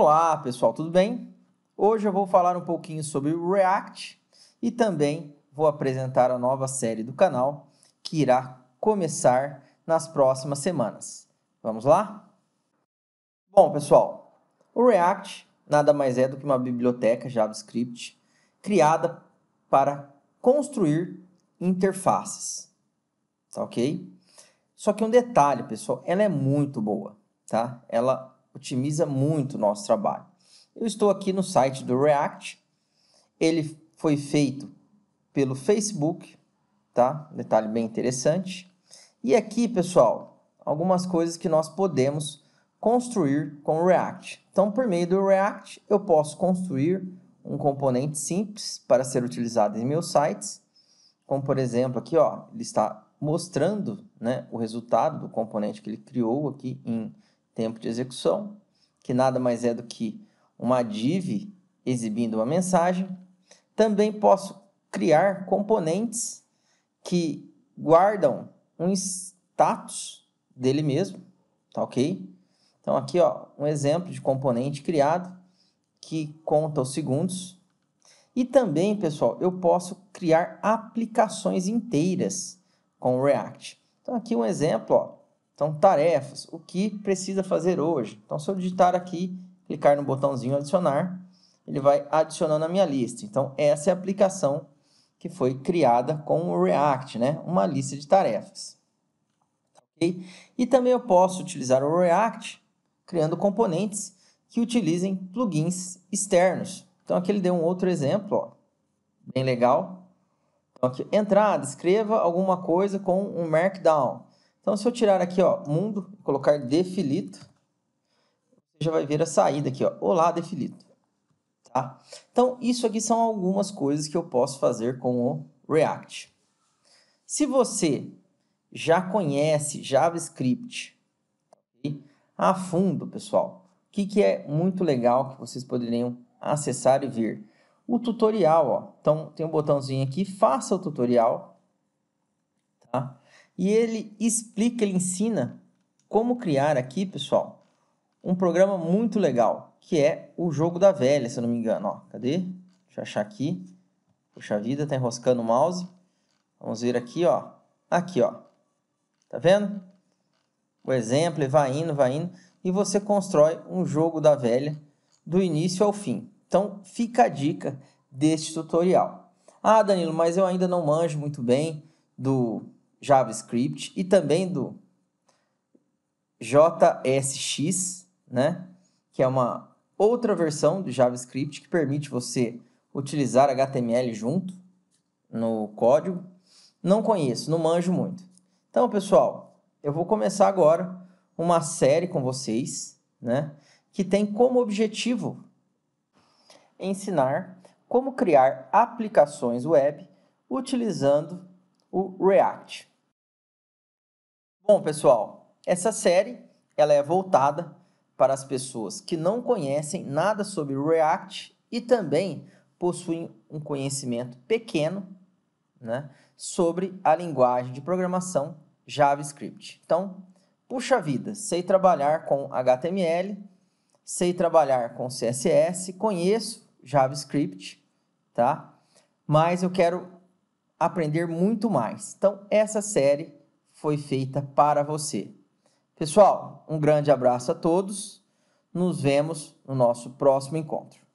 Olá pessoal, tudo bem? Hoje eu vou falar um pouquinho sobre React e também vou apresentar a nova série do canal que irá começar nas próximas semanas. Vamos lá? Bom pessoal, o React nada mais é do que uma biblioteca JavaScript criada para construir interfaces, tá ok? Só que um detalhe pessoal, ela é muito boa, tá? Ela otimiza muito o nosso trabalho. Eu estou aqui no site do React, ele foi feito pelo Facebook, tá? detalhe bem interessante. E aqui, pessoal, algumas coisas que nós podemos construir com o React. Então, por meio do React, eu posso construir um componente simples para ser utilizado em meus sites, como por exemplo aqui, ó, ele está mostrando né, o resultado do componente que ele criou aqui em tempo de execução, que nada mais é do que uma div exibindo uma mensagem. Também posso criar componentes que guardam um status dele mesmo, tá ok? Então aqui ó, um exemplo de componente criado que conta os segundos. E também, pessoal, eu posso criar aplicações inteiras com o React. Então aqui um exemplo, ó, então, tarefas, o que precisa fazer hoje. Então, se eu digitar aqui, clicar no botãozinho adicionar, ele vai adicionando a minha lista. Então, essa é a aplicação que foi criada com o React, né? uma lista de tarefas. Okay? E também eu posso utilizar o React criando componentes que utilizem plugins externos. Então, aqui ele deu um outro exemplo, ó, bem legal. Então, aqui, entrada, escreva alguma coisa com um Markdown. Então, se eu tirar aqui, ó, mundo, colocar defilito, você já vai ver a saída aqui, ó. Olá, defilito. Tá? Então, isso aqui são algumas coisas que eu posso fazer com o React. Se você já conhece JavaScript a fundo, pessoal, o que, que é muito legal que vocês poderiam acessar e ver? O tutorial, ó. Então, tem um botãozinho aqui, faça o tutorial, tá? E ele explica, ele ensina como criar aqui, pessoal, um programa muito legal, que é o Jogo da Velha, se eu não me engano. Ó, cadê? Deixa eu achar aqui. Puxa vida, tá enroscando o mouse. Vamos ver aqui, ó. Aqui, ó. Tá vendo? O exemplo vai indo, vai indo. E você constrói um jogo da velha do início ao fim. Então, fica a dica deste tutorial. Ah, Danilo, mas eu ainda não manjo muito bem do JavaScript e também do JSX, né? que é uma outra versão do JavaScript que permite você utilizar HTML junto no código. Não conheço, não manjo muito. Então, pessoal, eu vou começar agora uma série com vocês, né, que tem como objetivo ensinar como criar aplicações web utilizando o React. Bom, pessoal, essa série ela é voltada para as pessoas que não conhecem nada sobre React e também possuem um conhecimento pequeno né, sobre a linguagem de programação JavaScript. Então, puxa vida, sei trabalhar com HTML, sei trabalhar com CSS, conheço JavaScript, tá? Mas eu quero aprender muito mais. Então, essa série foi feita para você. Pessoal, um grande abraço a todos. Nos vemos no nosso próximo encontro.